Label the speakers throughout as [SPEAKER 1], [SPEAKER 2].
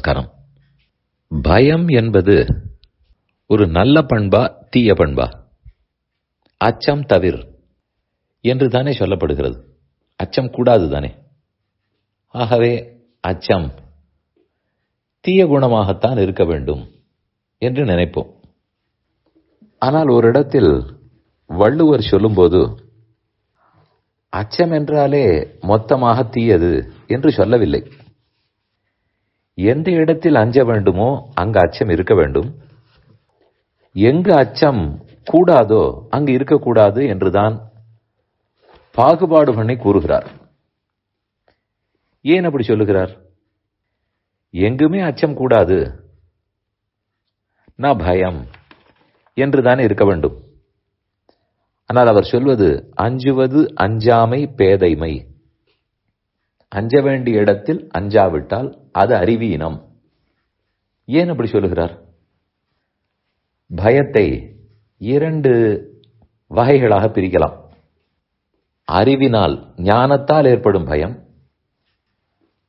[SPEAKER 1] நமஸ்காரம் பயம் என்பது ஒரு நல்ல பண்பா தீய பண்பா அச்சம் தவிர் என்று தானே சொல்லப்படுகிறது அச்சம் கூடாது தானே ஆகவே அச்சம் தீய குணமாகத்தான் இருக்க வேண்டும் என்று நினைப்போம் ஆனால் ஒரு இடத்தில் வள்ளுவர் சொல்லும்போது அச்சம் என்றாலே மொத்தமாக தீயது என்று சொல்லவில்லை எந்த இடத்தில் அஞ்ச வேண்டுமோ அங்கு அச்சம் இருக்க வேண்டும் எங்கு அச்சம் கூடாதோ அங்கு இருக்கக்கூடாது என்றுதான் பாகுபாடு பண்ணி கூறுகிறார் ஏன் அப்படி சொல்லுகிறார் எங்குமே அச்சம் கூடாது நான் பயம் என்றுதானே இருக்க வேண்டும் ஆனால் அவர் சொல்வது அஞ்சுவது அஞ்சாமை பேதைமை அஞ்ச வேண்டிய இடத்தில் அஞ்சாவிட்டால் அது அறிவீனம் ஏன் அப்படி சொல்லுகிறார் பயத்தை இரண்டு வகைகளாக பிரிக்கலாம் அறிவினால் ஞானத்தால் ஏற்படும் பயம்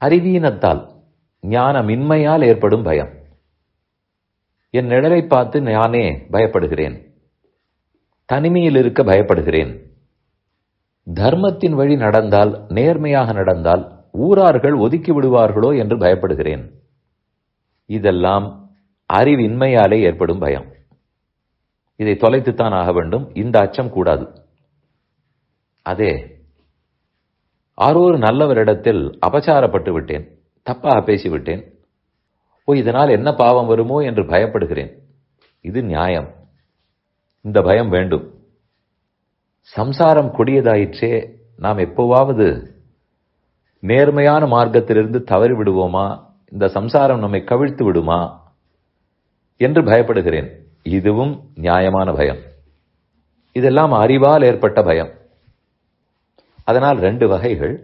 [SPEAKER 1] அறிவீனத்தால் ஞானமின்மையால் ஏற்படும் பயம் என் நிழலை பார்த்து நானே பயப்படுகிறேன் தனிமையில் இருக்க பயப்படுகிறேன் தர்மத்தின் வழி நடந்தால் நேர்மையாக நடந்தால் ஊரார்கள் ஒதுக்கி விடுவார்களோ என்று பயப்படுகிறேன் இதெல்லாம் அறிவின்மையாலே ஏற்படும் பயம் இதை தொலைத்துத்தான் ஆக வேண்டும் இந்த அச்சம் கூடாது அதே ஆரோரு நல்லவரிடத்தில் அபச்சாரப்பட்டு விட்டேன் தப்பாக பேசிவிட்டேன் ஓ இதனால் என்ன பாவம் வருமோ என்று பயப்படுகிறேன் இது நியாயம் இந்த பயம் வேண்டும் சம்சாரம் கொடியதாயிற்றே நாம் எப்போவாவது நேர்மையான மார்க்கத்திலிருந்து தவறி விடுவோமா இந்த சம்சாரம் நம்மை கவிழ்த்து விடுமா என்று பயப்படுகிறேன் இதுவும் நியாயமான பயம் இதெல்லாம் அறிவால் ஏற்பட்ட பயம் அதனால் ரெண்டு வகைகள்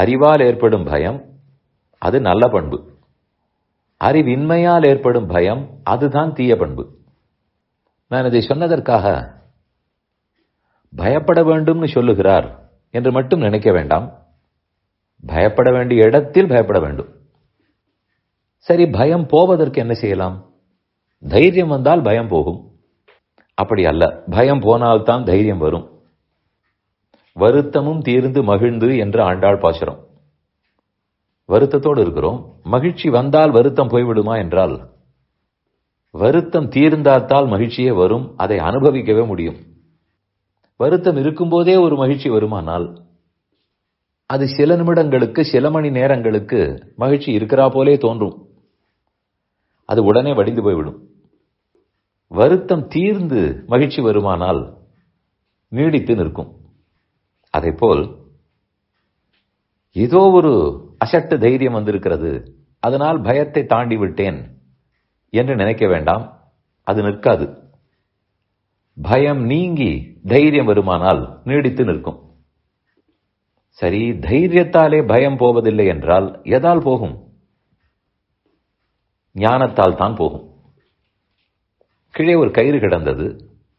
[SPEAKER 1] அறிவால் ஏற்படும் பயம் அது நல்ல பண்பு அறிவின்மையால் ஏற்படும் பயம் அதுதான் தீய பண்பு நான் இதை சொன்னதற்காக பயப்பட வேண்டும்னு சொல்லுகிறார் என்று மட்டும் நினைக்க வேண்டாம் பயப்பட வேண்டிய இடத்தில் பயப்பட வேண்டும் சரி பயம் போவதற்கு என்ன செய்யலாம் தைரியம் வந்தால் பயம் போகும் அப்படி அல்ல பயம் போனால்தான் தைரியம் வரும் வருத்தமும் தீர்ந்து மகிழ்ந்து என்று ஆண்டாள் பாசுரம் வருத்தத்தோடு இருக்கிறோம் மகிழ்ச்சி வந்தால் வருத்தம் போய்விடுமா என்றால் வருத்தம் தீர்ந்தால் மகிழ்ச்சியே வரும் அதை அனுபவிக்கவே முடியும் வருத்தம் இருக்கும்போதே ஒரு மகிழ்ச்சி வருமானால் அது சில நிமிடங்களுக்கு சில மணி நேரங்களுக்கு மகிழ்ச்சி இருக்கிறா போலே தோன்றும் அது உடனே வடிந்து போய்விடும் வருத்தம் தீர்ந்து மகிழ்ச்சி வருமானால் நீடித்து நிற்கும் அதே போல் ஏதோ ஒரு அசட்டு தைரியம் வந்திருக்கிறது அதனால் பயத்தை தாண்டி விட்டேன் என்று நினைக்க வேண்டாம் அது நிற்காது பயம் நீங்கி தைரியம் வருமானால் நீடித்து நிற்கும் சரி தைரியத்தாலே பயம் போவதில்லை என்றால் எதால் போகும் ஞானத்தால் தான் போகும் கீழே ஒரு கயிறு கிடந்தது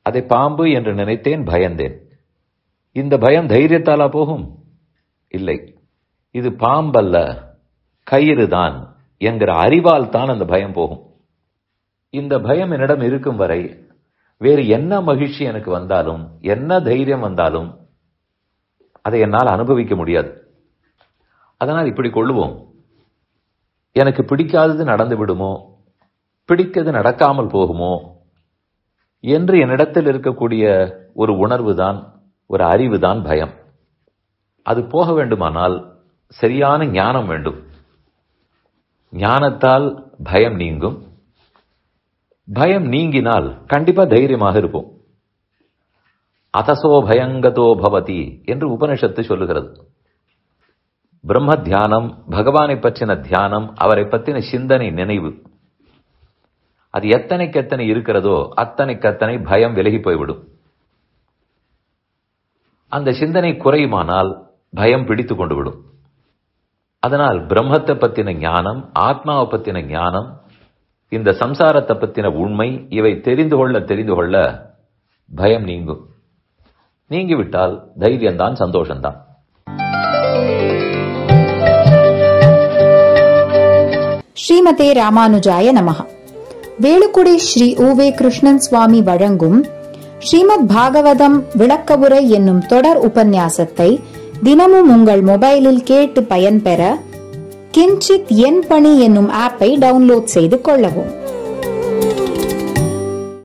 [SPEAKER 1] அதை பாம்பு என்று நினைத்தேன் பயந்தேன் இந்த பயம் தைரியத்தாலா போகும் இல்லை இது பாம்பல்ல கயிறு தான் என்கிற அறிவால் தான் அந்த பயம் போகும் இந்த பயம் என்னிடம் இருக்கும் வரை வேறு என்ன மகிழ்ச்சி எனக்கு வந்தாலும் என்ன தைரியம் வந்தாலும் அதை என்னால் அனுபவிக்க முடியாது அதனால் இப்படி கொள்ளுவோம் எனக்கு பிடிக்காதது நடந்து விடுமோ பிடிக்கிறது நடக்காமல் போகுமோ என்று என்னிடத்தில் இருக்கக்கூடிய ஒரு உணர்வு தான் ஒரு அறிவு தான் பயம் அது போக வேண்டுமானால் சரியான ஞானம் வேண்டும் ஞானத்தால் பயம் நீங்கும் பயம் நீங்கினால் கண்டிப்பாக தைரியமாக இருப்போம் அதசோ பயங்கதோ பவதி என்று உபனிஷத்து சொல்லுகிறது பிரம்ம தியானம் பகவானை பற்றின தியானம் அவரை பற்றின சிந்தனை நினைவு அது எத்தனைக்கு எத்தனை இருக்கிறதோ அத்தனைக்கு அத்தனை பயம் விலகி போய்விடும் அந்த சிந்தனை குறையுமானால் பயம் பிடித்து கொண்டு விடும் அதனால் பிரம்மத்தை பற்றின ஞானம் ஆத்மாவை பற்றின ஞானம் இந்த சம்சாரத்தை பற்றின உண்மை இவை தெரிந்து கொள்ள தெரிந்து கொள்ள பயம் நீங்கும் நீங்கிவிட்டால் தைரியம்தான் சந்தோஷம்தான் ஸ்ரீமதே ராமானுஜாய நமக வேலுக்குடி ஸ்ரீ உவே கிருஷ்ணன் சுவாமி வழங்கும் ஸ்ரீமத் பாகவதம் விளக்க உரை என்னும் தொடர் உபன்யாசத்தை தினமும் உங்கள் மொபைலில் கேட்டு பயன்பெற கிஞ்சித் என் பணி என்னும் ஆப்பை டவுன்லோட் செய்து கொள்ளவும்